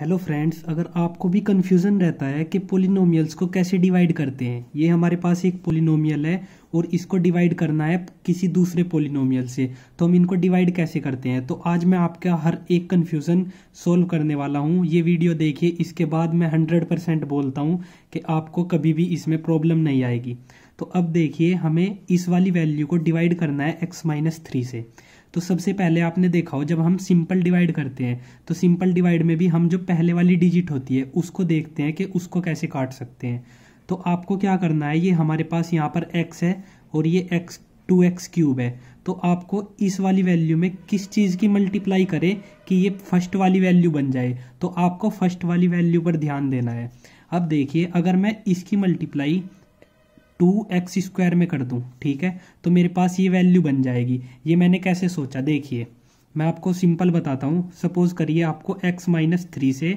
hello friends अगर आपको भी कन्फ्यूज़न रहता है कि पोलिनोमियल्स को कैसे डिवाइड करते हैं ये हमारे पास एक पोलिनोमियल है और इसको डिवाइड करना है किसी दूसरे पोलिनोमियल से तो हम इनको डिवाइड कैसे करते हैं तो आज मैं आपका हर एक कन्फ्यूज़न सोल्व करने वाला हूँ ये वीडियो देखिए इसके बाद मैं हंड्रेड परसेंट बोलता हूँ कि आपको कभी भी इसमें प्रॉब्लम नहीं आएगी तो अब देखिए हमें इस वाली वैल्यू को डिवाइड करना है एक्स माइनस थ्री से तो सबसे पहले आपने देखा हो जब हम सिंपल डिवाइड करते हैं तो सिंपल डिवाइड में भी हम जो पहले वाली डिजिट होती है उसको देखते हैं कि उसको कैसे काट सकते हैं तो आपको क्या करना है ये हमारे पास यहाँ पर एक्स है और ये एक्स टू एक्स क्यूब है तो आपको इस वाली वैल्यू में किस चीज़ की मल्टीप्लाई करें कि ये फर्स्ट वाली वैल्यू बन जाए तो आपको फर्स्ट वाली वैल्यू पर ध्यान देना है अब देखिए अगर मैं इसकी मल्टीप्लाई टू एक्स स्क्वायर में कर दूं ठीक है तो मेरे पास ये वैल्यू बन जाएगी ये मैंने कैसे सोचा देखिए मैं आपको सिंपल बताता हूँ सपोज़ करिए आपको x माइनस थ्री से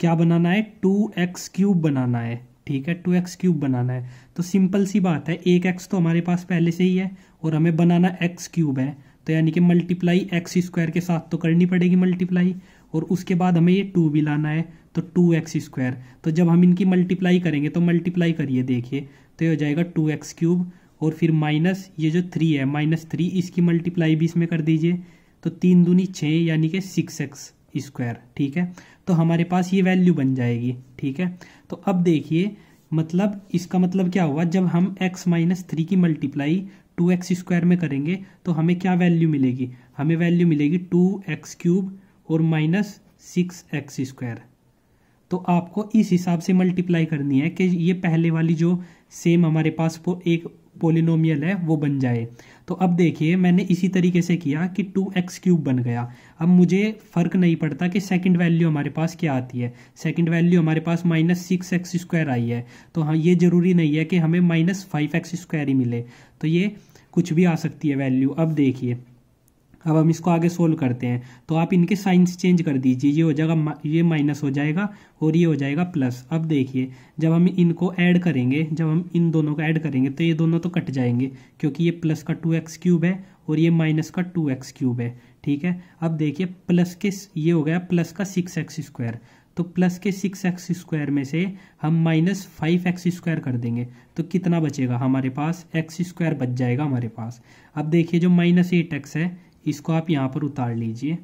क्या बनाना है टू एक्स क्यूब बनाना है ठीक है टू एक्स क्यूब बनाना है तो सिंपल सी बात है एक एक्स तो हमारे पास पहले से ही है और हमें बनाना एक्स क्यूब है तो यानी कि मल्टीप्लाई एक्स स्क्वायर के साथ तो करनी पड़ेगी मल्टीप्लाई और उसके बाद हमें ये टू भी लाना है तो टू एक्स स्क्वायर तो जब हम इनकी मल्टीप्लाई करेंगे तो मल्टीप्लाई करिए देखिए तो ये हो जाएगा टू एक्स क्यूब और फिर माइनस ये जो थ्री है माइनस थ्री इसकी मल्टीप्लाई भी इसमें कर दीजिए तो तीन दूनी छः यानी कि सिक्स एक्स स्क्वायर ठीक है तो हमारे पास ये वैल्यू बन जाएगी ठीक है तो अब देखिए मतलब इसका मतलब क्या हुआ जब हम x माइनस थ्री की मल्टीप्लाई टू एक्स स्क्वायर में करेंगे तो हमें क्या वैल्यू मिलेगी हमें वैल्यू मिलेगी टू एक्स क्यूब और माइनस सिक्स एक्स स्क्वायर तो आपको इस हिसाब से मल्टीप्लाई करनी है कि ये पहले वाली जो सेम हमारे पास एक पोलिनोमियल है वो बन जाए तो अब देखिए मैंने इसी तरीके से किया कि टू एक्स क्यूब बन गया अब मुझे फ़र्क नहीं पड़ता कि सेकंड वैल्यू हमारे पास क्या आती है सेकंड वैल्यू हमारे पास माइनस सिक्स एक्स स्क्वायर आई है तो हाँ ये ज़रूरी नहीं है कि हमें माइनस फाइव एक्स स्क्वायर ही मिले तो ये कुछ भी आ सकती है वैल्यू अब देखिए अब हम इसको आगे सोल्व करते हैं तो आप इनके साइंस चेंज कर दीजिए ये हो जाएगा ये माइनस हो जाएगा और ये हो जाएगा प्लस अब देखिए जब हम इनको ऐड करेंगे जब हम इन दोनों को ऐड करेंगे तो ये दोनों तो कट जाएंगे क्योंकि ये प्लस का टू एक्स क्यूब है और ये माइनस का टू एक्स क्यूब है ठीक है अब देखिए प्लस के ये हो गया प्लस का सिक्स एक्स स्क्वायर तो प्लस के सिक्स एक्स स्क्वायर में से हम माइनस फाइव एक्स स्क्वायर कर देंगे तो कितना बचेगा हमारे पास एक्स स्क्वायर बच जाएगा हमारे पास अब देखिए जो माइनस एट एक्स है इसको आप यहाँ पर उतार लीजिए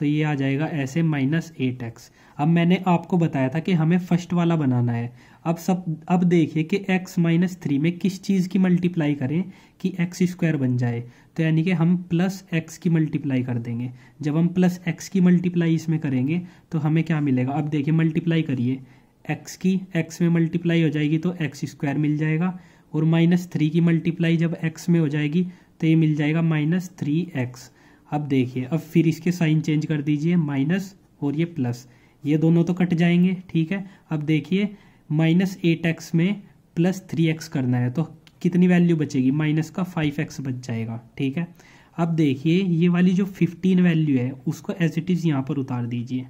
तो ये आ जाएगा ऐसे माइनस एट एक्स अब मैंने आपको बताया था कि हमें फर्स्ट वाला बनाना है अब सब अब देखिए कि x माइनस थ्री में किस चीज़ की मल्टीप्लाई करें कि एक्स स्क्वायर बन जाए तो यानी कि हम प्लस एक्स की मल्टीप्लाई कर देंगे जब हम प्लस एक्स की मल्टीप्लाई इसमें करेंगे तो हमें क्या मिलेगा अब देखिए मल्टीप्लाई करिए एक्स की एक्स में मल्टीप्लाई हो जाएगी तो एक्स स्क्वायर मिल जाएगा और माइनस थ्री की मल्टीप्लाई जब एक्स में हो जाएगी तो ये मिल जाएगा माइनस थ्री एक्स अब देखिए अब फिर इसके साइन चेंज कर दीजिए माइनस और ये प्लस ये दोनों तो कट जाएंगे ठीक है अब देखिए माइनस एट एक्स में प्लस थ्री एक्स करना है तो कितनी वैल्यू बचेगी माइनस का फाइव एक्स बच जाएगा ठीक है अब देखिए ये वाली जो फिफ्टीन वैल्यू है उसको एज इट इज़ यहाँ पर उतार दीजिए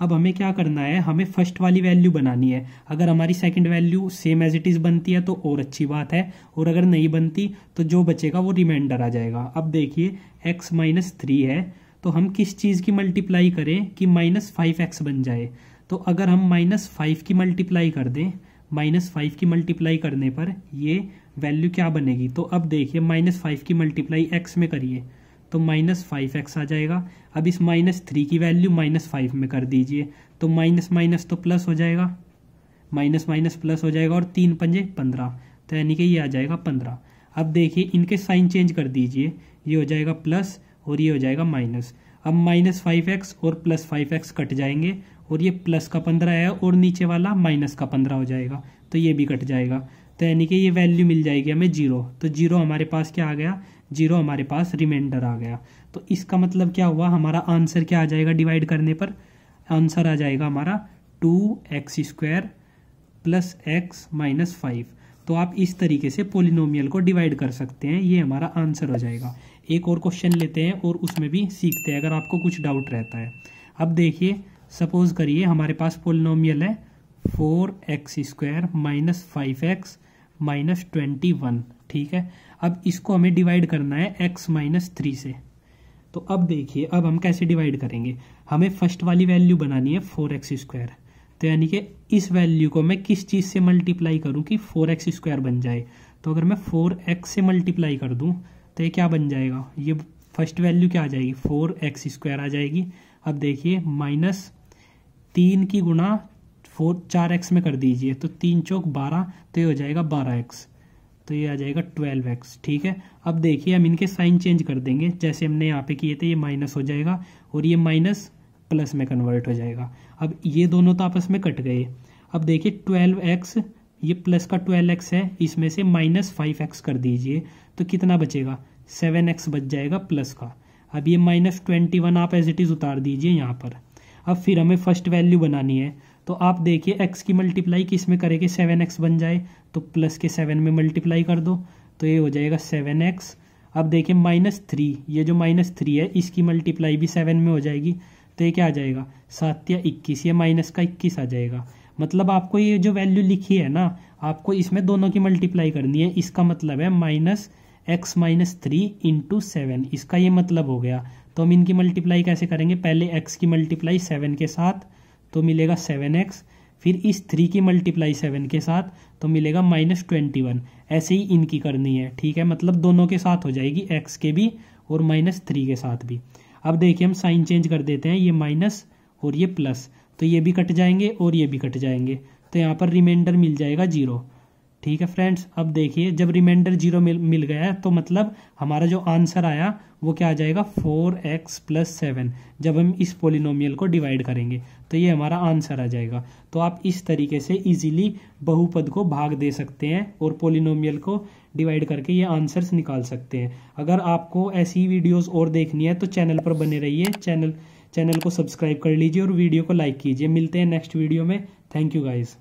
अब हमें क्या करना है हमें फर्स्ट वाली वैल्यू बनानी है अगर हमारी second value same as it is बनती है तो और अच्छी बात है और अगर नहीं बनती तो जो बचेगा वो रिमाइंडर आ जाएगा अब देखिए एक्स माइनस थ्री है तो हम किस चीज़ की मल्टीप्लाई करें कि माइनस फाइव एक्स बन जाए तो अगर हम माइनस फाइव की मल्टीप्लाई कर दें माइनस फाइव की मल्टीप्लाई करने पर ये वैल्यू क्या बनेगी तो अब देखिए माइनस फाइव की मल्टीप्लाई एक्स में करिए तो माइनस फाइव एक्स आ जाएगा अब इस माइनस थ्री की वैल्यू माइनस फाइव में कर दीजिए तो माइनस माइनस तो प्लस हो जाएगा माइनस माइनस प्लस हो जाएगा और तीन पंजे पंद्रह तो यानी कि ये आ जाएगा पंद्रह अब देखिए इनके साइन चेंज कर दीजिए ये हो जाएगा प्लस और ये हो जाएगा माइनस अब माइनस फाइव एक्स और प्लस फाइव एक्स कट जाएंगे और ये प्लस का पंद्रह है और नीचे वाला माइनस का पंद्रह हो जाएगा तो ये भी कट जाएगा तो यानी कि ये वैल्यू मिल जाएगी हमें जीरो तो जीरो हमारे पास क्या आ गया जीरो हमारे पास रिमाइंडर आ गया तो इसका मतलब क्या हुआ हमारा आंसर क्या आ जाएगा डिवाइड करने पर आंसर आ जाएगा हमारा two x square plus x minus five तो आप इस तरीके से पोलिनोमियल को डिवाइड कर सकते हैं ये हमारा आंसर हो जाएगा एक और क्वेश्चन लेते हैं और उसमें भी सीखते हैं अगर आपको कुछ डाउट रहता है अब देखिए सपोज़ करिए हमारे पास पोलिनोमियल है four x square minus five x minus twenty one ठीक है अब इसको हमें डिवाइड करना है एक्स माइनस थ्री से तो अब देखिए अब हम कैसे डिवाइड करेंगे हमें फर्स्ट वाली वैल्यू बनानी है फोर एक्स स्क्वायर तो यानी कि इस वैल्यू को मैं किस चीज़ से मल्टीप्लाई करूँ कि फोर एक्स स्क्वायर बन जाए तो अगर मैं फोर एक्स से मल्टीप्लाई कर दूँ तो ये क्या बन जाएगा ये फर्स्ट वैल्यू क्या आ जाएगी फोर एक्स स्क्वायर आ जाएगी अब देखिए माइनस तीन की गुणा फोर चार एक्स में कर दीजिए तो तीन चौक बारह तो ये हो जाएगा बारह एक्स तो ये आ जाएगा ट्वेल्व एक्स ठीक है अब देखिए हम इनके साइन चेंज कर देंगे जैसे हमने यहाँ पे किए थे ये माइनस हो जाएगा और ये माइनस प्लस में कन्वर्ट हो जाएगा अब ये दोनों तो आपस में कट गए अब देखिए ट्वेल्व एक्स ये प्लस का ट्वेल्व एक्स है इसमें से माइनस फाइव एक्स कर दीजिए तो कितना बचेगा सेवन एक्स बच जाएगा प्लस का अब ये माइनस ट्वेंटी वन आप एज इट इज़ उतार दीजिए यहाँ पर अब फिर हमें फर्स्ट वैल्यू बनानी है तो आप देखिए एक्स की मल्टीप्लाई किस में करेंगे सेवन एक्स बन जाए तो प्लस के सेवन में मल्टीप्लाई कर दो तो ये हो जाएगा सेवन एक्स अब देखिए माइनस थ्री ये जो माइनस थ्री है इसकी मल्टीप्लाई भी सेवन में हो जाएगी तो ये क्या आ जाएगा सात या इक्कीस या माइनस का इक्कीस आ जाएगा मतलब आपको ये जो वैल्यू लिखी है ना आपको इसमें दोनों की मल्टीप्लाई करनी है इसका मतलब है minus x minus three into seven इसका ये मतलब हो गया तो हम इनकी मल्टीप्लाई कैसे करेंगे पहले एक्स की मल्टीप्लाई सेवन के साथ तो मिलेगा सेवन एक्स फिर इस थ्री की मल्टीप्लाई सेवन के साथ तो मिलेगा माइनस ट्वेंटी वन ऐसे ही इनकी करनी है ठीक है मतलब दोनों के साथ हो जाएगी एक्स के भी और माइनस थ्री के साथ भी अब देखिए हम साइन चेंज कर देते हैं ये माइनस और ये प्लस तो ये भी कट जाएंगे और ये भी कट जाएंगे तो यहाँ पर रिमाइंडर मिल जाएगा जीरो ठीक है फ्रेंड्स अब देखिए जब रिमाइंडर जीरो मिल मिल गया है तो मतलब हमारा जो आंसर आया वो क्या आ जाएगा फोर एक्स प्लस सेवन जब हम इस पोलिनोमियल को डिवाइड करेंगे तो ये हमारा आंसर आ जाएगा तो आप इस तरीके से इजीली बहुपद को भाग दे सकते हैं और पोलिनोमियल को डिवाइड करके ये आंसर्स निकाल सकते हैं अगर आपको ऐसी वीडियोज और देखनी है तो चैनल पर बने रहिए चैनल चैनल को सब्सक्राइब कर लीजिए और वीडियो को लाइक कीजिए मिलते हैं नेक्स्ट वीडियो में थैंक यू गाइज़